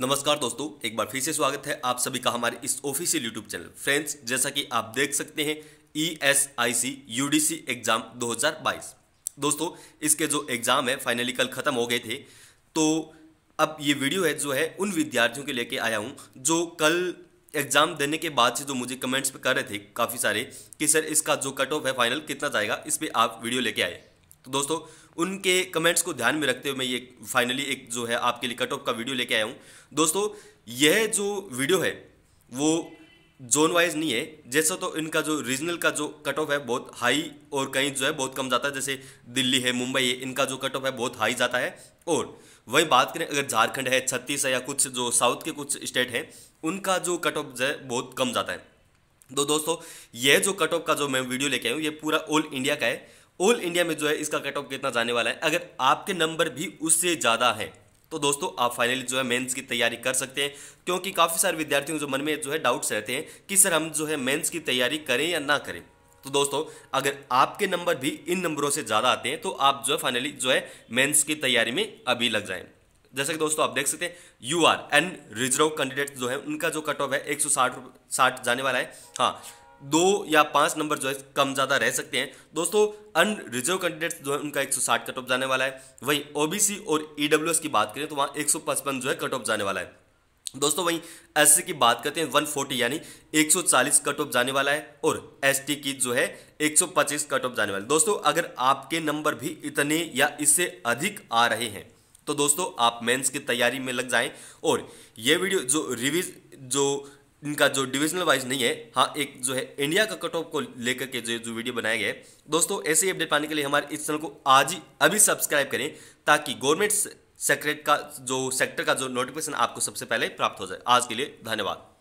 नमस्कार दोस्तों एक बार फिर से स्वागत है आप सभी का हमारे इस ऑफिशियल यूट्यूब चैनल फ्रेंड्स जैसा कि आप देख सकते हैं E S I C U D C exam दो हज़ार बाईस दोस्तों इसके जो एग्जाम है फाइनली कल खत्म हो गए थे तो अब ये वीडियो है जो है उन विद्यार्थियों के लेके आया हूँ जो कल एग्जाम देने के बाद से जो मुझे कमेंट्स पे कर रहे थे काफ़ी सारे कि सर इसका जो कट ऑफ है फाइनल कितना जाएगा इस पर आप वीडियो लेके आए तो दोस्तों उनके कमेंट्स को ध्यान में रखते हुए मैं ये फाइनली एक जो है आपके लिए कट ऑफ का वीडियो लेके आया हूँ दोस्तों यह जो वीडियो है वो जोन वाइज नहीं है जैसा तो इनका जो रीजनल का जो कट ऑफ है बहुत हाई और कहीं जो है बहुत कम जाता है जैसे दिल्ली है मुंबई है इनका जो कट ऑफ है बहुत हाई जाता है और वही बात करें अगर झारखंड है छत्तीस है या कुछ जो साउथ के कुछ स्टेट हैं उनका जो कट ऑफ जो है बहुत कम जाता है तो दोस्तों यह जो कट ऑफ का जो मैं वीडियो लेके आया हूँ ये पूरा ऑल इंडिया का है ऑल इंडिया में जो है इसका कट ऑफ कितना जाने वाला है अगर आपके नंबर भी उससे ज़्यादा है तो दोस्तों आप फाइनली जो है मेंस की तैयारी कर सकते हैं क्योंकि काफ़ी सारे विद्यार्थियों जो मन में जो है डाउट्स रहते हैं कि सर हम जो है मेंस की तैयारी करें या ना करें तो दोस्तों अगर आपके नंबर भी इन नंबरों से ज़्यादा आते हैं तो आप जो है फाइनली जो है मेंस की तैयारी में अभी लग जाए जैसे कि दोस्तों आप देख सकते हैं U R and reserve candidate जो है उनका जो कट ऑफ है एक सौ साठ जाने वाला है हाँ दो या पाँच नंबर जो है कम ज़्यादा रह सकते हैं दोस्तों अनरिजर्व कैंडिडेट्स जो है उनका 160 कट ऑफ जाने वाला है वहीं ओबीसी और ईडब्ल्यूएस e की बात करें तो वहाँ 155 जो है कट ऑफ जाने वाला है दोस्तों वहीं एस की बात करते हैं 140 यानी 140 कट ऑफ जाने वाला है और टी की जो है 125 कट ऑफ जाने वाला है दोस्तों अगर आपके नंबर भी इतने या इससे अधिक आ रहे हैं तो दोस्तों आप मेंस की तैयारी में लग जाएं और ये वीडियो जो रिविज जो इनका जो डिविजनल वाइज नहीं है हाँ एक जो है इंडिया का कट ऑफ को लेकर के जो जो वीडियो बनाया गया है दोस्तों ऐसे ही अपडेट पाने के लिए हमारे इस चैनल को आज ही अभी सब्सक्राइब करें ताकि गवर्नमेंट सेक्रेट का जो सेक्टर का जो नोटिफिकेशन आपको सबसे पहले प्राप्त हो जाए आज के लिए धन्यवाद